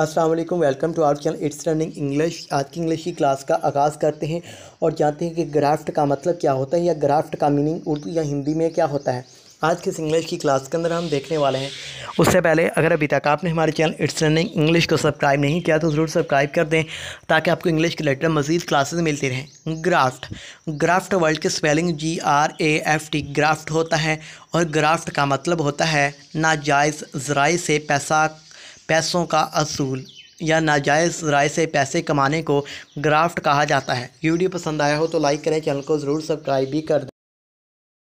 अस्सलाम वालेकुम welcome to our channel it's running English आज की इंग्लिश की क्लास का आगाज़ करते हैं और जानते हैं कि ग्राफ्ट का मतलब क्या होता है या ग्राफ्ट का मीनिंग उर्दू या हिंदी में क्या होता है आज की इस इंग्लिश की क्लास के अंदर हम देखने वाले हैं उससे पहले अगर अभी तक आपने हमारे चैनल इट्स रनिंग इंग्लिश को सब्सक्राइब नहीं किया तो ज़रूर सब्सक्राइब कर दें ताकि आपको इंग्लिश के लेटर मजीद क्लासेस मिलती रहें ग्राफ्ट ग्राफ्ट वर्ल्ड की spelling G R A F T graft होता है और ग्राफ्ट का मतलब होता है नाजायज़ ज़राए से पैसा पैसों का असूल या नाजायज़ राय से पैसे कमाने को ग्राफ्ट कहा जाता है वीडियो पसंद आया हो तो लाइक करें चैनल को ज़रूर सब्सक्राइब भी कर दें